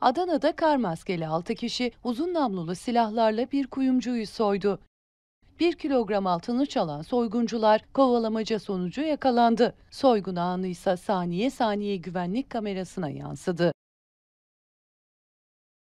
Adana'da kar maskeli 6 kişi uzun namlulu silahlarla bir kuyumcuyu soydu. 1 kilogram altını çalan soyguncular kovalamaca sonucu yakalandı. Soygun anı ise saniye saniye güvenlik kamerasına yansıdı.